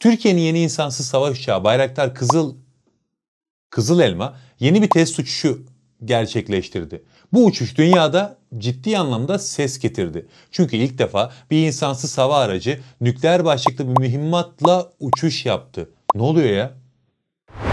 Türkiye'nin yeni insansız savaş uçağı Bayraktar Kızıl Kızıl Elma yeni bir test uçuşu gerçekleştirdi. Bu uçuş dünyada ciddi anlamda ses getirdi. Çünkü ilk defa bir insansız hava aracı nükleer başlıklı bir mühimmatla uçuş yaptı. Ne oluyor ya?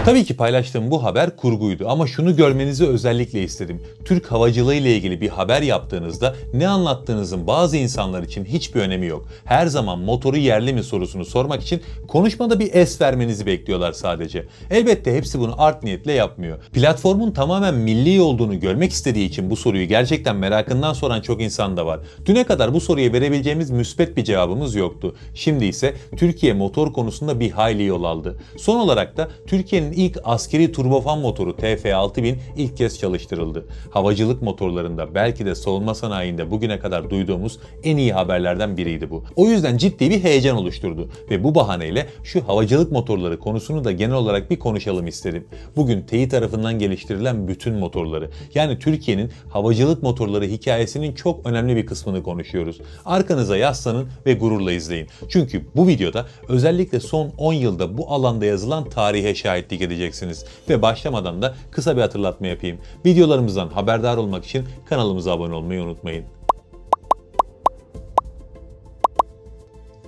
Tabii ki paylaştığım bu haber kurguydu ama şunu görmenizi özellikle istedim. Türk havacılığı ile ilgili bir haber yaptığınızda ne anlattığınızın bazı insanlar için hiçbir önemi yok. Her zaman motoru yerli mi sorusunu sormak için konuşmada bir es vermenizi bekliyorlar sadece. Elbette hepsi bunu art niyetle yapmıyor. Platformun tamamen milli olduğunu görmek istediği için bu soruyu gerçekten merakından soran çok insan da var. Düne kadar bu soruya verebileceğimiz müspet bir cevabımız yoktu. Şimdi ise Türkiye motor konusunda bir hayli yol aldı. Son olarak da Türkiye'nin ilk askeri turbofan motoru TF6000 ilk kez çalıştırıldı. Havacılık motorlarında belki de savunma sanayinde bugüne kadar duyduğumuz en iyi haberlerden biriydi bu. O yüzden ciddi bir heyecan oluşturdu ve bu bahaneyle şu havacılık motorları konusunu da genel olarak bir konuşalım istedim. Bugün TEİ tarafından geliştirilen bütün motorları yani Türkiye'nin havacılık motorları hikayesinin çok önemli bir kısmını konuşuyoruz. Arkanıza yaslanın ve gururla izleyin. Çünkü bu videoda özellikle son 10 yılda bu alanda yazılan tarihe şahitlik edeceksiniz. Ve başlamadan da kısa bir hatırlatma yapayım. Videolarımızdan haberdar olmak için kanalımıza abone olmayı unutmayın.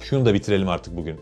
Şunu da bitirelim artık bugün.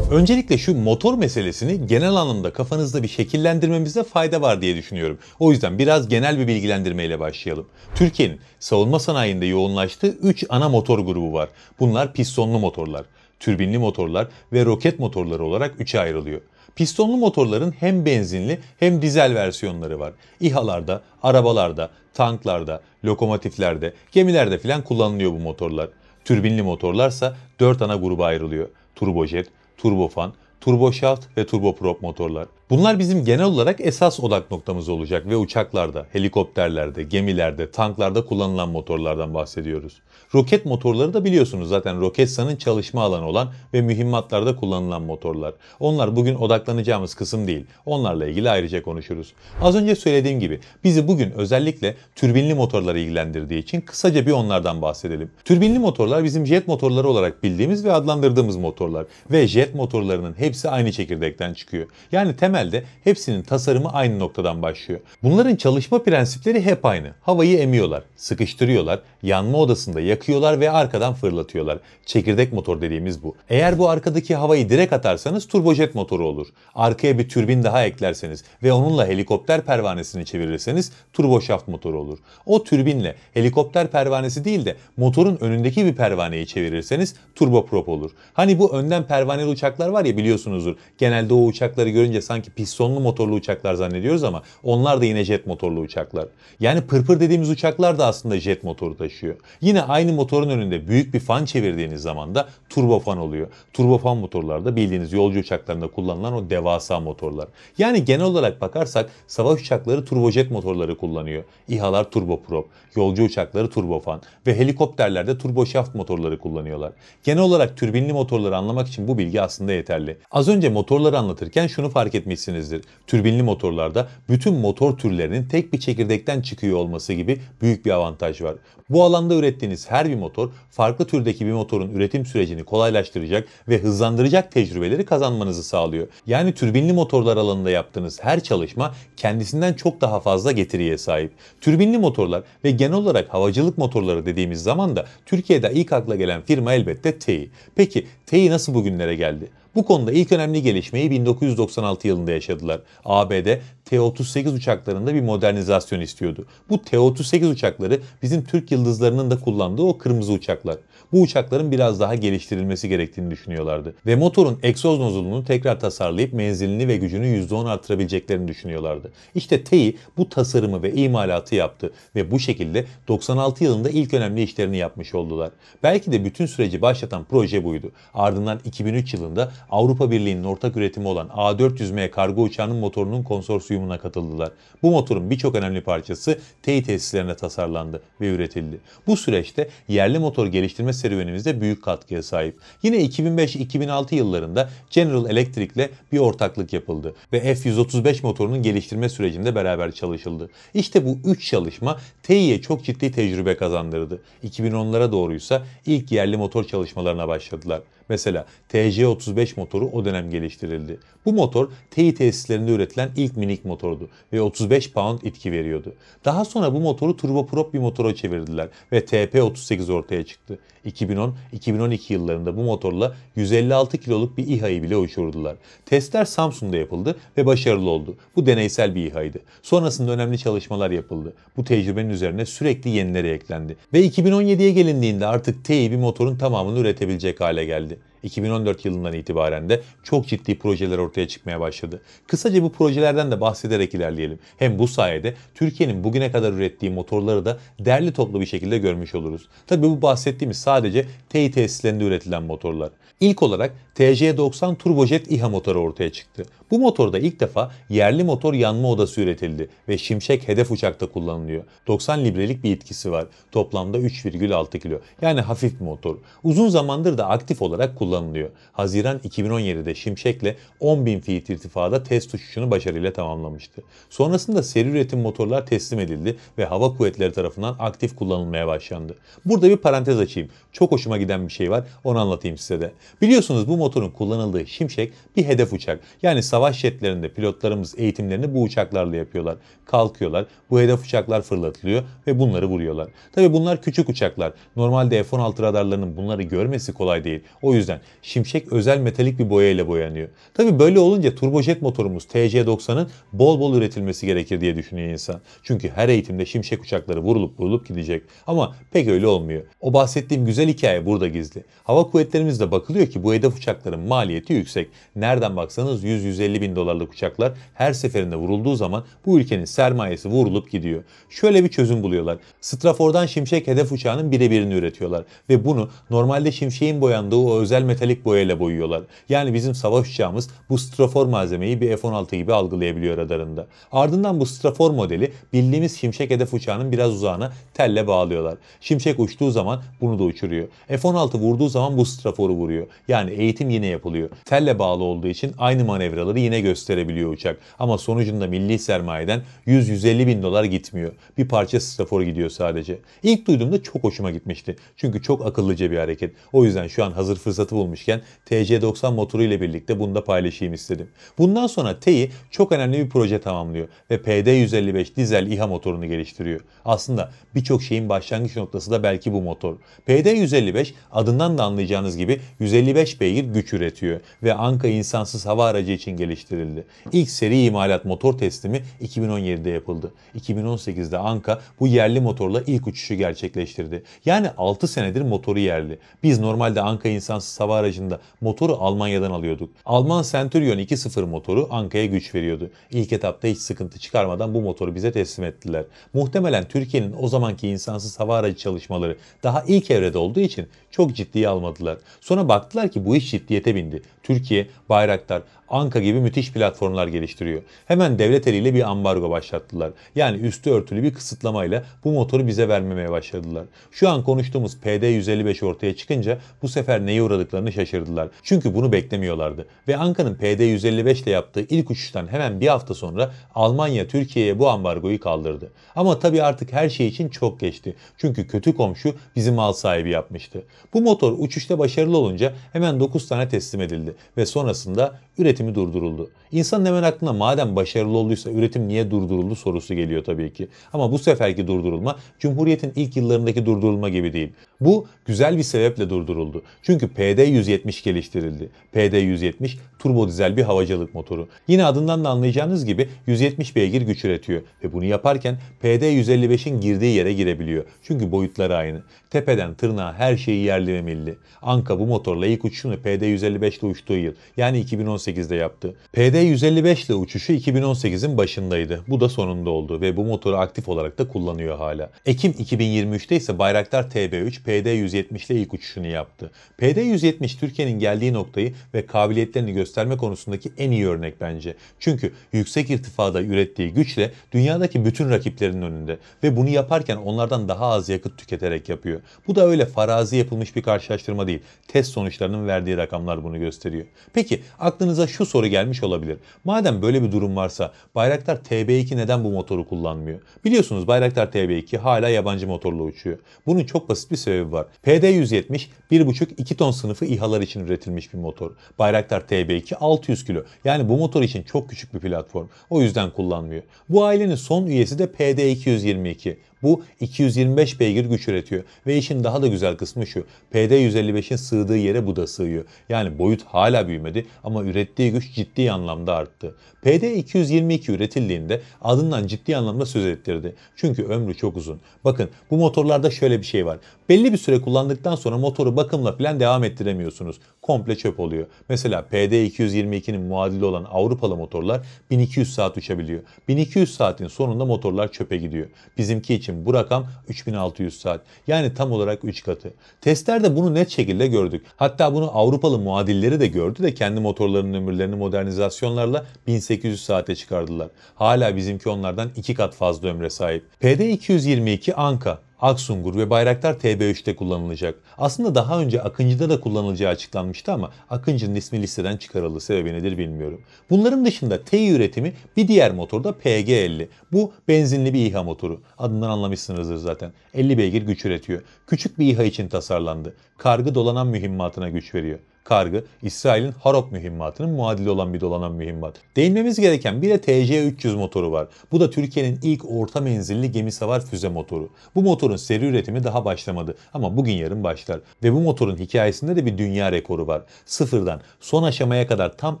Öncelikle şu motor meselesini genel anlamda kafanızda bir şekillendirmemizde fayda var diye düşünüyorum. O yüzden biraz genel bir bilgilendirmeyle başlayalım. Türkiye'nin savunma sanayinde yoğunlaştığı 3 ana motor grubu var. Bunlar pistonlu motorlar, türbinli motorlar ve roket motorları olarak 3'e ayrılıyor. Pistonlu motorların hem benzinli hem dizel versiyonları var. İHA'larda, arabalarda, tanklarda, lokomotiflerde, gemilerde filan kullanılıyor bu motorlar. Türbinli motorlarsa 4 ana gruba ayrılıyor. Turbojet, turbofan, turboşaft ve turboprop motorlar. Bunlar bizim genel olarak esas odak noktamız olacak ve uçaklarda, helikopterlerde, gemilerde, tanklarda kullanılan motorlardan bahsediyoruz. Roket motorları da biliyorsunuz zaten Roketsan'ın çalışma alanı olan ve mühimmatlarda kullanılan motorlar. Onlar bugün odaklanacağımız kısım değil. Onlarla ilgili ayrıca konuşuruz. Az önce söylediğim gibi bizi bugün özellikle türbinli motorları ilgilendirdiği için kısaca bir onlardan bahsedelim. Türbinli motorlar bizim jet motorları olarak bildiğimiz ve adlandırdığımız motorlar ve jet motorlarının hepsi aynı çekirdekten çıkıyor. Yani temel temelde hepsinin tasarımı aynı noktadan başlıyor. Bunların çalışma prensipleri hep aynı. Havayı emiyorlar, sıkıştırıyorlar, yanma odasında yakıyorlar ve arkadan fırlatıyorlar. Çekirdek motor dediğimiz bu. Eğer bu arkadaki havayı direkt atarsanız turbojet motoru olur. Arkaya bir türbin daha eklerseniz ve onunla helikopter pervanesini çevirirseniz turboşaft motoru olur. O türbinle helikopter pervanesi değil de motorun önündeki bir pervaneyi çevirirseniz turboprop olur. Hani bu önden pervaneli uçaklar var ya biliyorsunuzdur. Genelde o uçakları görünce sanki ki pistonlu motorlu uçaklar zannediyoruz ama onlar da yine jet motorlu uçaklar. Yani pırpır dediğimiz uçaklar da aslında jet motoru taşıyor. Yine aynı motorun önünde büyük bir fan çevirdiğiniz zaman da turbofan oluyor. Turbofan motorlarda bildiğiniz yolcu uçaklarında kullanılan o devasa motorlar. Yani genel olarak bakarsak savaş uçakları turbojet motorları kullanıyor. İHA'lar turboprop, yolcu uçakları turbofan ve helikopterlerde turboşaft motorları kullanıyorlar. Genel olarak türbinli motorları anlamak için bu bilgi aslında yeterli. Az önce motorları anlatırken şunu fark etmişsiniz görmüşsinizdir. Türbinli motorlarda bütün motor türlerinin tek bir çekirdekten çıkıyor olması gibi büyük bir avantaj var. Bu alanda ürettiğiniz her bir motor farklı türdeki bir motorun üretim sürecini kolaylaştıracak ve hızlandıracak tecrübeleri kazanmanızı sağlıyor. Yani türbinli motorlar alanında yaptığınız her çalışma kendisinden çok daha fazla getiriye sahip. Türbinli motorlar ve genel olarak havacılık motorları dediğimiz zaman da Türkiye'de ilk akla gelen firma elbette TEİ. Peki TEİ nasıl bugünlere geldi? Bu konuda ilk önemli gelişmeyi 1996 yılında yaşadılar. ABD T-38 uçaklarında bir modernizasyon istiyordu. Bu T-38 uçakları bizim Türk yıldızlarının da kullandığı o kırmızı uçaklar. Bu uçakların biraz daha geliştirilmesi gerektiğini düşünüyorlardı. Ve motorun egzoz nozulunu tekrar tasarlayıp menzilini ve gücünü %10 arttırabileceklerini düşünüyorlardı. İşte TEİ bu tasarımı ve imalatı yaptı ve bu şekilde 96 yılında ilk önemli işlerini yapmış oldular. Belki de bütün süreci başlatan proje buydu. Ardından 2003 yılında Avrupa Birliği'nin ortak üretimi olan A400M kargo uçağının motorunun konsorsiyumu uyumuna katıldılar. Bu motorun birçok önemli parçası TEİ tesislerinde tasarlandı ve üretildi. Bu süreçte yerli motor geliştirme serüvenimizde büyük katkıya sahip. Yine 2005-2006 yıllarında General Electric ile bir ortaklık yapıldı ve F-135 motorunun geliştirme sürecinde beraber çalışıldı. İşte bu üç çalışma TEİ'ye çok ciddi tecrübe kazandırdı. 2010'lara doğruysa ilk yerli motor çalışmalarına başladılar. Mesela TC-35 motoru o dönem geliştirildi. Bu motor TEİ tesislerinde üretilen ilk minik motor motordu ve 35 pound itki veriyordu. Daha sonra bu motoru turboprop bir motora çevirdiler ve TP38 ortaya çıktı. 2010-2012 yıllarında bu motorla 156 kiloluk bir İHA'yı bile uçurdular. Testler Samsun'da yapıldı ve başarılı oldu. Bu deneysel bir İHA'ydı. Sonrasında önemli çalışmalar yapıldı. Bu tecrübenin üzerine sürekli yenileri eklendi. Ve 2017'ye gelindiğinde artık TEİ bir motorun tamamını üretebilecek hale geldi. 2014 yılından itibaren de çok ciddi projeler ortaya çıkmaya başladı. Kısaca bu projelerden de bahsederek ilerleyelim. Hem bu sayede Türkiye'nin bugüne kadar ürettiği motorları da derli toplu bir şekilde görmüş oluruz. Tabi bu bahsettiğimiz sadece TEİ tesislerinde üretilen motorlar. İlk olarak TC90 turbojet İHA motoru ortaya çıktı. Bu motorda ilk defa yerli motor yanma odası üretildi ve şimşek hedef uçakta kullanılıyor. 90 librelik bir etkisi var. Toplamda 3,6 kilo. Yani hafif bir motor. Uzun zamandır da aktif olarak kullanılıyor. Haziran 2017'de şimşekle 10.000 feet irtifada test uçuşunu başarıyla tamamlamıştı. Sonrasında seri üretim motorlar teslim edildi ve hava kuvvetleri tarafından aktif kullanılmaya başlandı. Burada bir parantez açayım. Çok hoşuma giden bir şey var. Onu anlatayım size de. Biliyorsunuz bu motorun kullanıldığı şimşek bir hedef uçak. Yani savaş savaş jetlerinde pilotlarımız eğitimlerini bu uçaklarla yapıyorlar. Kalkıyorlar, bu hedef uçaklar fırlatılıyor ve bunları vuruyorlar. Tabi bunlar küçük uçaklar. Normalde F-16 radarlarının bunları görmesi kolay değil. O yüzden şimşek özel metalik bir boyayla boyanıyor. Tabi böyle olunca turbojet motorumuz TC-90'ın bol bol üretilmesi gerekir diye düşünüyor insan. Çünkü her eğitimde şimşek uçakları vurulup vurulup gidecek. Ama pek öyle olmuyor. O bahsettiğim güzel hikaye burada gizli. Hava kuvvetlerimizde bakılıyor ki bu hedef uçakların maliyeti yüksek. Nereden baksanız 100-150 150 bin dolarlık uçaklar her seferinde vurulduğu zaman bu ülkenin sermayesi vurulup gidiyor. Şöyle bir çözüm buluyorlar. Strafor'dan Şimşek hedef uçağının birebirini üretiyorlar ve bunu normalde Şimşek'in boyandığı o özel metalik boyayla boyuyorlar. Yani bizim savaş uçağımız bu strafor malzemeyi bir F-16 gibi algılayabiliyor radarında. Ardından bu strafor modeli bildiğimiz Şimşek hedef uçağının biraz uzağına telle bağlıyorlar. Şimşek uçtuğu zaman bunu da uçuruyor. F-16 vurduğu zaman bu straforu vuruyor. Yani eğitim yine yapılıyor. Telle bağlı olduğu için aynı manevraları zararı yine gösterebiliyor uçak. Ama sonucunda milli sermayeden 100-150 bin dolar gitmiyor. Bir parça strafor gidiyor sadece. İlk duyduğumda çok hoşuma gitmişti. Çünkü çok akıllıca bir hareket. O yüzden şu an hazır fırsatı bulmuşken TC90 motoru ile birlikte bunu da paylaşayım istedim. Bundan sonra T'yi çok önemli bir proje tamamlıyor ve PD155 dizel İHA motorunu geliştiriyor. Aslında birçok şeyin başlangıç noktası da belki bu motor. PD155 adından da anlayacağınız gibi 155 beygir güç üretiyor ve Anka insansız hava aracı için geliştiriyor geliştirildi. İlk seri imalat motor teslimi 2017'de yapıldı. 2018'de Anka bu yerli motorla ilk uçuşu gerçekleştirdi. Yani 6 senedir motoru yerli. Biz normalde Anka insansız hava aracında motoru Almanya'dan alıyorduk. Alman Centurion 2.0 motoru Anka'ya güç veriyordu. İlk etapta hiç sıkıntı çıkarmadan bu motoru bize teslim ettiler. Muhtemelen Türkiye'nin o zamanki insansız hava aracı çalışmaları daha ilk evrede olduğu için çok ciddiye almadılar. Sonra baktılar ki bu iş ciddiyete bindi. Türkiye, Bayraktar, Anka gibi gibi müthiş platformlar geliştiriyor. Hemen devlet eliyle bir ambargo başlattılar. Yani üstü örtülü bir kısıtlamayla bu motoru bize vermemeye başladılar. Şu an konuştuğumuz PD-155 ortaya çıkınca bu sefer neye uğradıklarını şaşırdılar. Çünkü bunu beklemiyorlardı. Ve Anka'nın PD-155 ile yaptığı ilk uçuştan hemen bir hafta sonra Almanya Türkiye'ye bu ambargoyu kaldırdı. Ama tabii artık her şey için çok geçti. Çünkü kötü komşu bizi mal sahibi yapmıştı. Bu motor uçuşta başarılı olunca hemen 9 tane teslim edildi ve sonrasında üretimi durduruldu durduruldu? İnsanın hemen aklına madem başarılı olduysa üretim niye durduruldu sorusu geliyor tabii ki. Ama bu seferki durdurulma Cumhuriyet'in ilk yıllarındaki durdurulma gibi değil. Bu güzel bir sebeple durduruldu. Çünkü PD-170 geliştirildi. PD-170 turbo dizel bir havacılık motoru. Yine adından da anlayacağınız gibi 170 beygir güç üretiyor ve bunu yaparken PD-155'in girdiği yere girebiliyor. Çünkü boyutları aynı. Tepeden tırnağa her şeyi yerli ve milli. Anka bu motorla ilk uçuşunu PD-155 ile uçtuğu yıl yani 2018'de yaptı. PD-155 ile uçuşu 2018'in başındaydı. Bu da sonunda oldu ve bu motoru aktif olarak da kullanıyor hala. Ekim 2023'te ise Bayraktar TB3 PD-170 ile ilk uçuşunu yaptı. PD-170 Türkiye'nin geldiği noktayı ve kabiliyetlerini gösterme konusundaki en iyi örnek bence. Çünkü yüksek irtifada ürettiği güçle dünyadaki bütün rakiplerinin önünde ve bunu yaparken onlardan daha az yakıt tüketerek yapıyor. Bu da öyle farazi yapılmış bir karşılaştırma değil. Test sonuçlarının verdiği rakamlar bunu gösteriyor. Peki aklınıza şu soru geldi gelmiş olabilir. Madem böyle bir durum varsa Bayraktar TB2 neden bu motoru kullanmıyor? Biliyorsunuz Bayraktar TB2 hala yabancı motorla uçuyor. Bunun çok basit bir sebebi var. PD-170 1,5-2 ton sınıfı İHA'lar için üretilmiş bir motor. Bayraktar TB2 600 kilo. Yani bu motor için çok küçük bir platform. O yüzden kullanmıyor. Bu ailenin son üyesi de PD-222. Bu 225 beygir güç üretiyor ve işin daha da güzel kısmı şu. PD-155'in sığdığı yere bu da sığıyor. Yani boyut hala büyümedi ama ürettiği güç ciddi ciddi anlamda arttı. PD-222 üretildiğinde adından ciddi anlamda söz ettirdi. Çünkü ömrü çok uzun. Bakın bu motorlarda şöyle bir şey var. Belli bir süre kullandıktan sonra motoru bakımla falan devam ettiremiyorsunuz. Komple çöp oluyor. Mesela PD-222'nin muadili olan Avrupalı motorlar 1200 saat uçabiliyor. 1200 saatin sonunda motorlar çöpe gidiyor. Bizimki için bu rakam 3600 saat. Yani tam olarak 3 katı. Testlerde bunu net şekilde gördük. Hatta bunu Avrupalı muadilleri de gördü de kendi motorlarının ömürlerini model modernizasyonlarla 1800 saate çıkardılar. Hala bizimki onlardan iki kat fazla ömre sahip. PD-222 Anka Aksungur ve Bayraktar TB3'te kullanılacak. Aslında daha önce Akıncı'da da kullanılacağı açıklanmıştı ama Akıncı'nın ismi listeden çıkarıldı. Sebebi nedir bilmiyorum. Bunların dışında T üretimi bir diğer motor da PG50. Bu benzinli bir İHA motoru. Adından anlamışsınızdır zaten. 50 beygir güç üretiyor. Küçük bir İHA için tasarlandı. Kargı dolanan mühimmatına güç veriyor kargı İsrail'in Harop mühimmatının muadili olan bir dolanan mühimmat. Değinmemiz gereken bir de TC-300 motoru var. Bu da Türkiye'nin ilk orta menzilli gemi savar füze motoru. Bu motorun seri üretimi daha başlamadı ama bugün yarın başlar. Ve bu motorun hikayesinde de bir dünya rekoru var. Sıfırdan son aşamaya kadar tam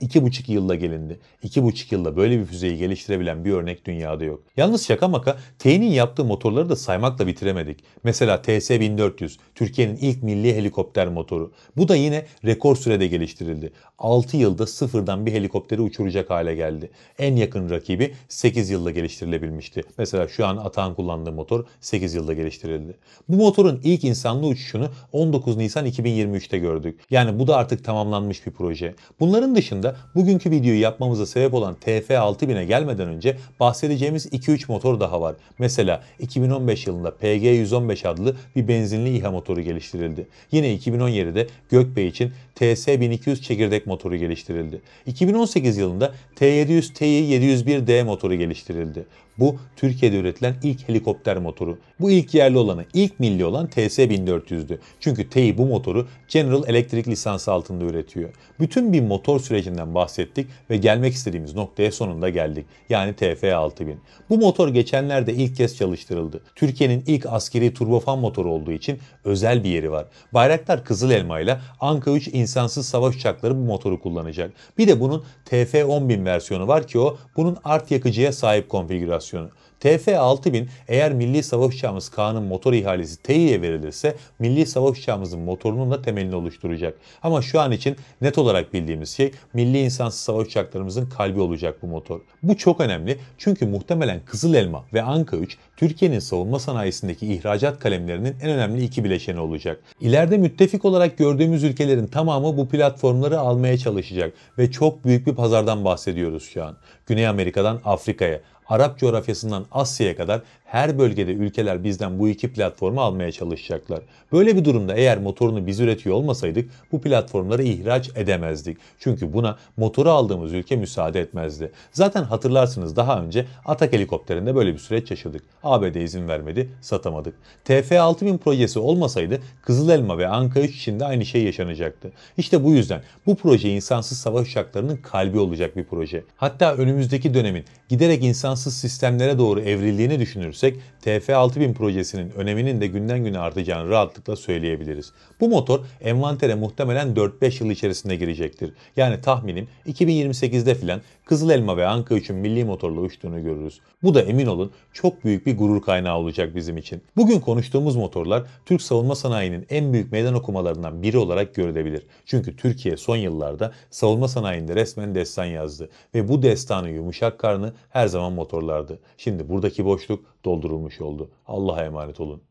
2,5 yılla gelindi. 2,5 yılda böyle bir füzeyi geliştirebilen bir örnek dünyada yok. Yalnız şaka maka T'nin yaptığı motorları da saymakla bitiremedik. Mesela TS-1400 Türkiye'nin ilk milli helikopter motoru. Bu da yine rekor rekor sürede geliştirildi. 6 yılda sıfırdan bir helikopteri uçuracak hale geldi. En yakın rakibi 8 yılda geliştirilebilmişti. Mesela şu an Atağan kullandığı motor 8 yılda geliştirildi. Bu motorun ilk insanlı uçuşunu 19 Nisan 2023'te gördük. Yani bu da artık tamamlanmış bir proje. Bunların dışında bugünkü videoyu yapmamıza sebep olan TF6000'e gelmeden önce bahsedeceğimiz 2-3 motor daha var. Mesela 2015 yılında PG115 adlı bir benzinli İHA motoru geliştirildi. Yine 2017'de Gökbey için TS1200 çekirdek motoru geliştirildi. 2018 yılında T700Ti 701D motoru geliştirildi. Bu Türkiye'de üretilen ilk helikopter motoru. Bu ilk yerli olanı, ilk milli olan TS-1400'dü. Çünkü TEİ bu motoru General Electric lisansı altında üretiyor. Bütün bir motor sürecinden bahsettik ve gelmek istediğimiz noktaya sonunda geldik. Yani TF-6000. Bu motor geçenlerde ilk kez çalıştırıldı. Türkiye'nin ilk askeri turbofan motoru olduğu için özel bir yeri var. Bayraktar Kızıl Elma ile Anka 3 insansız savaş uçakları bu motoru kullanacak. Bir de bunun TF-10000 versiyonu var ki o bunun art yakıcıya sahip konfigürasyonu operasyonu. TF-6000 eğer milli savaş uçağımız Kaan'ın motor ihalesi TEİ'ye verilirse milli savaş uçağımızın motorunun da temelini oluşturacak. Ama şu an için net olarak bildiğimiz şey milli insansız savaş uçaklarımızın kalbi olacak bu motor. Bu çok önemli çünkü muhtemelen Kızıl Elma ve Anka 3 Türkiye'nin savunma sanayisindeki ihracat kalemlerinin en önemli iki bileşeni olacak. İleride müttefik olarak gördüğümüz ülkelerin tamamı bu platformları almaya çalışacak ve çok büyük bir pazardan bahsediyoruz şu an. Güney Amerika'dan Afrika'ya, Arap coğrafyasından Asya'ya kadar her bölgede ülkeler bizden bu iki platformu almaya çalışacaklar. Böyle bir durumda eğer motorunu biz üretiyor olmasaydık bu platformları ihraç edemezdik. Çünkü buna motoru aldığımız ülke müsaade etmezdi. Zaten hatırlarsınız daha önce Atak helikopterinde böyle bir süreç yaşadık. ABD izin vermedi, satamadık. TF-6000 projesi olmasaydı Kızıl Elma ve Anka 3 için de aynı şey yaşanacaktı. İşte bu yüzden bu proje insansız savaş uçaklarının kalbi olacak bir proje. Hatta önümüzdeki dönemin giderek insansız insansız sistemlere doğru evrildiğini düşünürsek TF6000 projesinin öneminin de günden güne artacağını rahatlıkla söyleyebiliriz. Bu motor envantere muhtemelen 4-5 yıl içerisinde girecektir. Yani tahminim 2028'de filan Kızıl Elma ve Anka 3'ün milli motorla uçtuğunu görürüz. Bu da emin olun çok büyük bir gurur kaynağı olacak bizim için. Bugün konuştuğumuz motorlar Türk savunma sanayinin en büyük meydan okumalarından biri olarak görülebilir. Çünkü Türkiye son yıllarda savunma sanayinde resmen destan yazdı ve bu destanı yumuşak karnı her zaman motor motorlardı. Şimdi buradaki boşluk doldurulmuş oldu. Allah'a emanet olun.